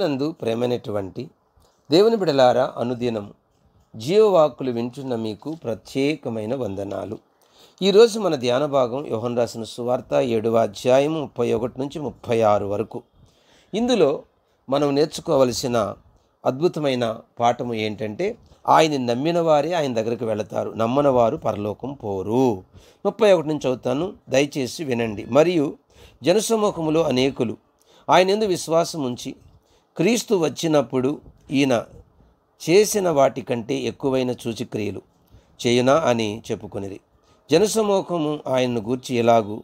నందు ప్రేమైనటువంటి దేవుని బిడలారా అనుదినము జీవవాక్కులు వింటున్న మీకు ప్రత్యేకమైన వందనాలు ఈరోజు మన ధ్యాన భాగం యోహన్ రాసిన సువార్త ఏడవ అధ్యాయం ముప్పై ఒకటి నుంచి ముప్పై ఆరు వరకు ఇందులో మనం నేర్చుకోవలసిన అద్భుతమైన పాఠము ఏంటంటే ఆయన నమ్మిన వారే ఆయన దగ్గరికి వెళతారు నమ్మిన వారు పరలోకం పోరు ముప్పై ఒకటి నుంచి చదువుతాను దయచేసి వినండి మరియు జనసమూహములో అనేకులు ఆయన ఎందు విశ్వాసం ఉంచి క్రీస్తు వచ్చినప్పుడు ఈయన చేసిన వాటికంటే ఎక్కువైన సూచిక్రియలు చేయునా అని చెప్పుకునేది జనసమూహము ఆయన్ను గూర్చి ఎలాగూ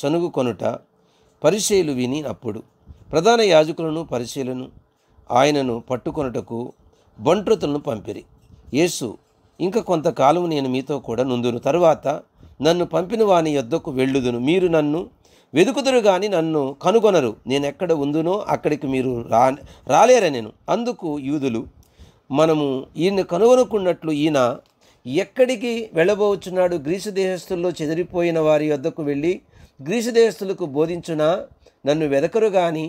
సనుగు కొనుట పరిశీలు విని అప్పుడు ప్రధాన యాజకులను పరిశీలను ఆయనను పట్టుకొనుటకు బంట్రుతులను పంపిరి యేసు ఇంకా కొంతకాలం నేను మీతో కూడా నుందును తరువాత నన్ను పంపిన వాని యొద్దకు వెళ్ళుదును మీరు నన్ను వెదుకుదురు కానీ నన్ను కనుగొనరు నేను ఎక్కడ ఉందునో అక్కడికి మీరు రా రాలేరా నేను అందుకు యూదులు మనము ఈయన కనుగొనుకున్నట్లు ఈయన ఎక్కడికి వెళ్ళబోచున్నాడు గ్రీసు దేశస్థుల్లో చెదిరిపోయిన వారి వద్దకు వెళ్ళి గ్రీసు దేశస్థులకు బోధించునా నన్ను వెదకరు కానీ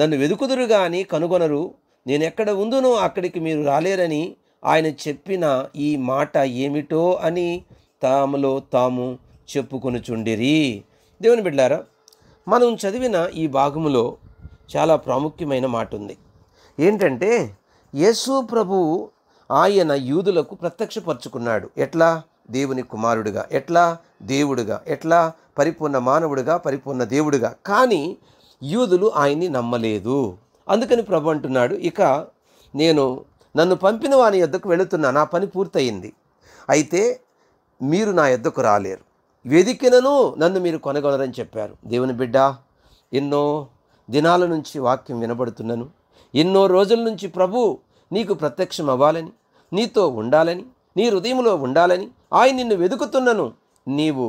నన్ను వెదుకుదురు కానీ కనుగొనరు నేను ఎక్కడ ఉందునో అక్కడికి మీరు రాలేరని ఆయన చెప్పిన ఈ మాట ఏమిటో అని తాములో తాము చెప్పుకొనుచుండిరి దేవుని బిడ్డారా మనం చదివిన ఈ భాగములో చాలా ప్రాముఖ్యమైన మాట ఉంది ఏంటంటే యేసు ప్రభువు ఆయన యూదులకు ప్రత్యక్షపరుచుకున్నాడు ఎట్లా దేవుని కుమారుడుగా ఎట్లా దేవుడుగా ఎట్లా పరిపూర్ణ మానవుడుగా పరిపూర్ణ దేవుడుగా కానీ యూదులు ఆయన్ని నమ్మలేదు అందుకని ప్రభు అంటున్నాడు ఇక నేను నన్ను పంపిన వాని యొద్దకు వెళుతున్నా నా పని పూర్తయింది అయితే మీరు నా యొద్దకు రాలేరు వెదికినను నన్ను మీరు కొనగలరని చెప్పారు దేవుని బిడ్డ ఎన్నో దినాల నుంచి వాక్యం వినబడుతున్నాను ఎన్నో రోజుల నుంచి ప్రభు నీకు ప్రత్యక్షం అవ్వాలని నీతో ఉండాలని నీ హృదయంలో ఉండాలని ఆయన నిన్ను వెదుకుతున్నను నీవు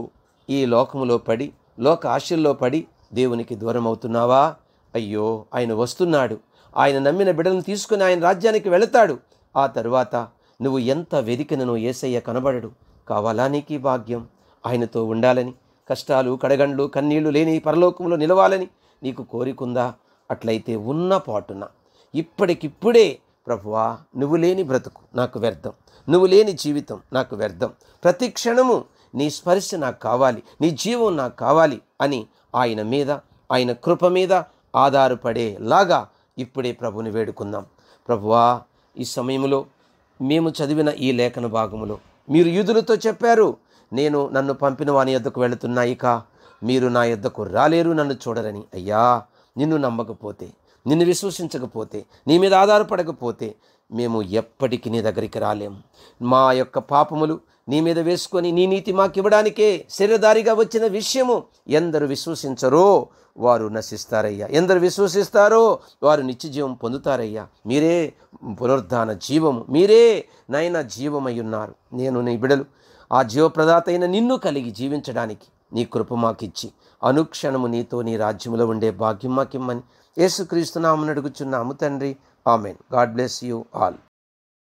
ఈ లోకములో పడి లోక ఆశల్లో పడి దేవునికి దూరం అవుతున్నావా అయ్యో ఆయన వస్తున్నాడు ఆయన నమ్మిన బిడ్డలను తీసుకుని ఆయన రాజ్యానికి వెళతాడు ఆ తరువాత నువ్వు ఎంత వెదికినను ఏసయ్య కనబడడు కావాలా నీకు భాగ్యం ఆయనతో ఉండాలని కష్టాలు కడగండ్లు కన్నీళ్లు లేని పరలోకంలో నిలవాలని నీకు కోరికుందా అట్లయితే ఉన్న పాటున ఇప్పటికిప్పుడే ప్రభువా నువ్వు లేని బ్రతుకు నాకు వ్యర్థం నువ్వు లేని జీవితం నాకు వ్యర్థం ప్రతి క్షణము నీ స్పర్శ నాకు కావాలి నీ జీవం నాకు కావాలి అని ఆయన మీద ఆయన కృప మీద ఆధారపడేలాగా ఇప్పుడే ప్రభుని వేడుకుందాం ప్రభువా ఈ సమయంలో మేము చదివిన ఈ లేఖన భాగములో మీరు యూదులతో చెప్పారు నేను నన్ను పంపిన వాని యొద్దకు వెళుతున్నా ఇక మీరు నా యొద్దకు రాలేరు నన్ను చూడరని అయ్యా నిన్ను నమ్మకపోతే నిన్ను విశ్వసించకపోతే నీ మీద ఆధారపడకపోతే మేము ఎప్పటికీ నీ దగ్గరికి రాలేం మా యొక్క పాపములు నీ మీద వేసుకొని నీ నీతి మాకు ఇవ్వడానికే శరీరదారిగా వచ్చిన విషయము ఎందరు విశ్వసించరో వారు నశిస్తారయ్యా ఎందరు విశ్వసిస్తారో వారు నిత్యజీవం పొందుతారయ్యా మీరే పునరుద్ధాన జీవము మీరే నయన జీవమై ఉన్నారు నేను నీ బిడలు ఆ జీవప్రదాత అయిన నిన్ను కలిగి జీవించడానికి నీ కృప మాకిచ్చి అనుక్షణము నీతో నీ రాజ్యములో ఉండే భాగ్యం మాకిమ్మని యేసుక్రీస్తునామని అడుగుచున్నాము తండ్రి amen God bless you all